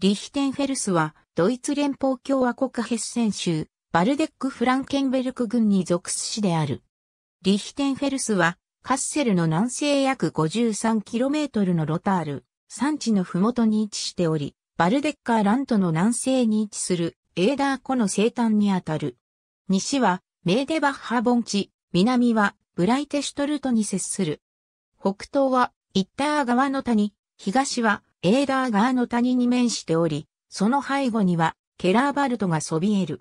リヒテンフェルスは、ドイツ連邦共和国ヘッセン州、バルデック・フランケンベルク郡に属す市である。リヒテンフェルスは、カッセルの南西約 53km のロタール、山地の麓に位置しており、バルデッカーラントの南西に位置するエーダー湖の西端にあたる。西はメーデバッハ盆地、南はブライテシュトルトに接する。北東はイッター川の谷、東はエーダー川の谷に面しており、その背後にはケラーバルトがそびえる。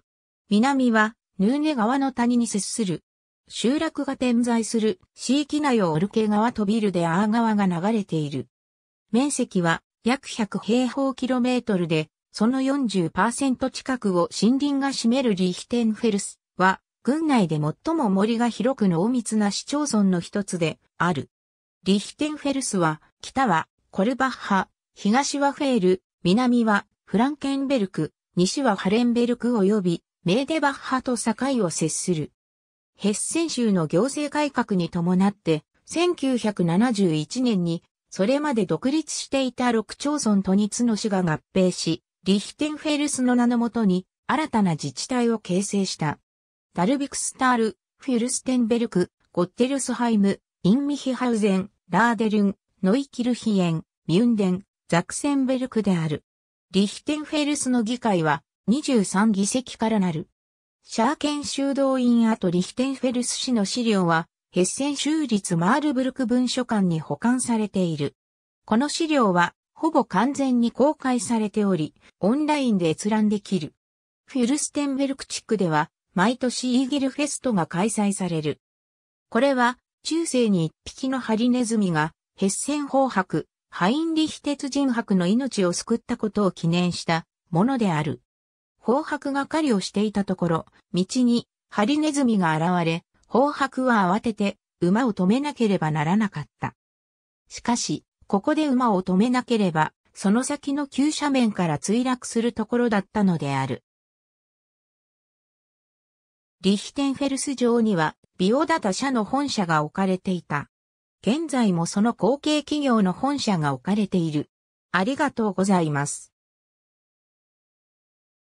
南はヌーネ川の谷に接する。集落が点在するシーキナヨオルケ川とビルでアー川が流れている。面積は約100平方キロメートルで、その40%近くを森林が占めるリヒテンフェルスは、郡内で最も森が広く濃密な市町村の一つである。リヒテンフェルスは、北はコルバッハ、東はフェール、南はフランケンベルク、西はハレンベルク及びメーデバッハと境を接する。ヘッセン州の行政改革に伴って、1971年に、それまで独立していた6町村と2つの市が合併し、リヒテンフェルスの名のもとに、新たな自治体を形成した。ダルビクスタール、フュルステンベルク、ゴッテルスハイム、インミヒハウゼン、ラーデルン、ノイキルヒエン、ミュンデン、ザクセンベルクである。リヒテンフェルスの議会は23議席からなる。シャーケン修道院跡リヒテンフェルス市の資料は、ヘッセン州立マールブルク文書館に保管されている。この資料は、ほぼ完全に公開されており、オンラインで閲覧できる。フィルステンベルク地区では、毎年イーギルフェストが開催される。これは、中世に一匹のハリネズミが、ヘッセン法白、ハインリヒ鉄人博の命を救ったことを記念したものである。宝白が狩りをしていたところ、道にハリネズミが現れ、宝白は慌てて馬を止めなければならなかった。しかし、ここで馬を止めなければ、その先の急斜面から墜落するところだったのである。リヒテンフェルス城には、ビオダタ社の本社が置かれていた。現在もその後継企業の本社が置かれている。ありがとうございます。